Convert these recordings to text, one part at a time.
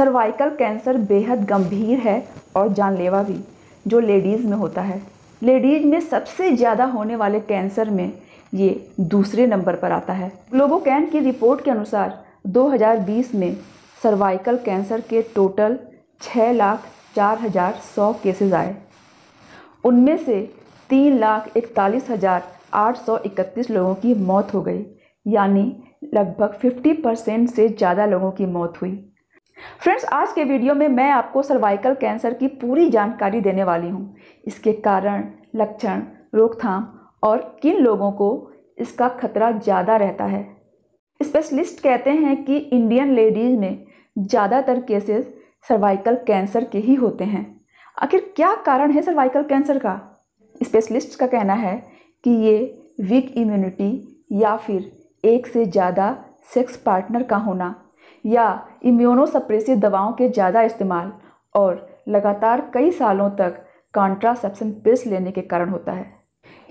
cervical cancer बेहद गंभीर है और जानलेवा भी जो लेडीज़ में होता है लेडीज़ में सबसे ज़्यादा होने वाले कैंसर में ये दूसरे नंबर पर आता है ग्लोबोकैन की रिपोर्ट के अनुसार 2020 में सर्वाइकल कैंसर के टोटल छः लाख चार हज़ार सौ केसेज आए उनमें से तीन लाख इकतालीस हज़ार आठ सौ इकतीस लोगों की मौत हो गई यानी लगभग 50 परसेंट से ज़्यादा लोगों की मौत हुई फ्रेंड्स आज के वीडियो में मैं आपको सर्वाइकल कैंसर की पूरी जानकारी देने वाली हूँ इसके कारण लक्षण रोकथाम और किन लोगों को इसका खतरा ज़्यादा रहता है स्पेशलिस्ट कहते हैं कि इंडियन लेडीज़ में ज़्यादातर केसेस सर्वाइकल कैंसर के ही होते हैं आखिर क्या कारण है सर्वाइकल कैंसर का स्पेशलिस्ट का कहना है कि ये वीक इम्यूनिटी या फिर एक से ज़्यादा सेक्स पार्टनर का होना या इम्यूनोसप्रेसिव दवाओं के ज़्यादा इस्तेमाल और लगातार कई सालों तक कॉन्ट्रासेप्शन पिल्स लेने के कारण होता है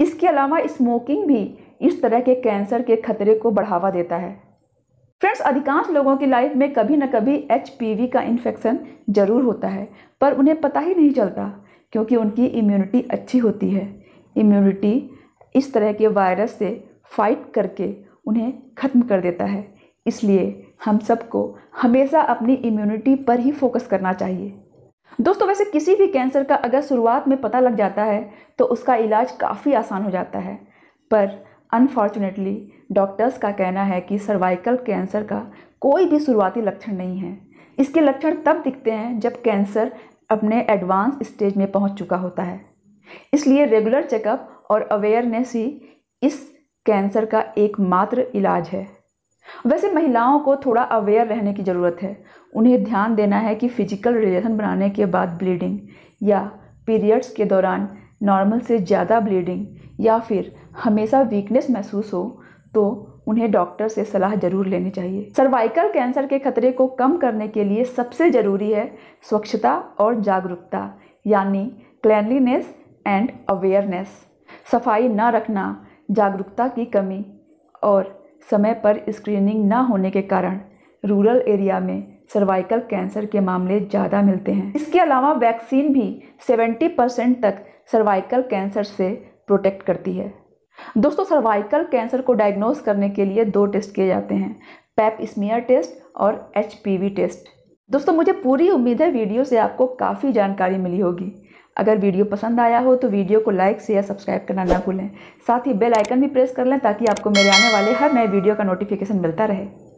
इसके अलावा स्मोकिंग भी इस तरह के कैंसर के खतरे को बढ़ावा देता है फ्रेंड्स अधिकांश लोगों की लाइफ में कभी ना कभी एच का इन्फेक्शन ज़रूर होता है पर उन्हें पता ही नहीं चलता क्योंकि उनकी इम्यूनिटी अच्छी होती है इम्यूनिटी इस तरह के वायरस से फाइट करके उन्हें ख़त्म कर देता है इसलिए हम सबको हमेशा अपनी इम्यूनिटी पर ही फोकस करना चाहिए दोस्तों वैसे किसी भी कैंसर का अगर शुरुआत में पता लग जाता है तो उसका इलाज काफ़ी आसान हो जाता है पर अनफॉर्चुनेटली डॉक्टर्स का कहना है कि सर्वाइकल कैंसर का कोई भी शुरुआती लक्षण नहीं है इसके लक्षण तब दिखते हैं जब कैंसर अपने एडवांस स्टेज में पहुंच चुका होता है इसलिए रेगुलर चेकअप और अवेयरनेस ही इस कैंसर का एकमात्र इलाज है वैसे महिलाओं को थोड़ा अवेयर रहने की ज़रूरत है उन्हें ध्यान देना है कि फ़िजिकल रिलेशन बनाने के बाद ब्लीडिंग या पीरियड्स के दौरान नॉर्मल से ज़्यादा ब्लीडिंग या फिर हमेशा वीकनेस महसूस हो तो उन्हें डॉक्टर से सलाह जरूर लेनी चाहिए सर्वाइकल कैंसर के खतरे को कम करने के लिए सबसे ज़रूरी है स्वच्छता और जागरूकता यानी क्लैनलीनेस एंड अवेयरनेस सफाई न रखना जागरूकता की कमी और समय पर स्क्रीनिंग न होने के कारण रूरल एरिया में सर्वाइकल कैंसर के मामले ज़्यादा मिलते हैं इसके अलावा वैक्सीन भी 70 परसेंट तक सर्वाइकल कैंसर से प्रोटेक्ट करती है दोस्तों सर्वाइकल कैंसर को डायग्नोज करने के लिए दो टेस्ट किए जाते हैं पैप स्मियर टेस्ट और एच टेस्ट दोस्तों मुझे पूरी उम्मीद है वीडियो से आपको काफ़ी जानकारी मिली होगी अगर वीडियो पसंद आया हो तो वीडियो को लाइक शेयर सब्सक्राइब करना ना भूलें साथ ही बेल आइकन भी प्रेस कर लें ताकि आपको मेरे आने वाले हर नए वीडियो का नोटिफिकेशन मिलता रहे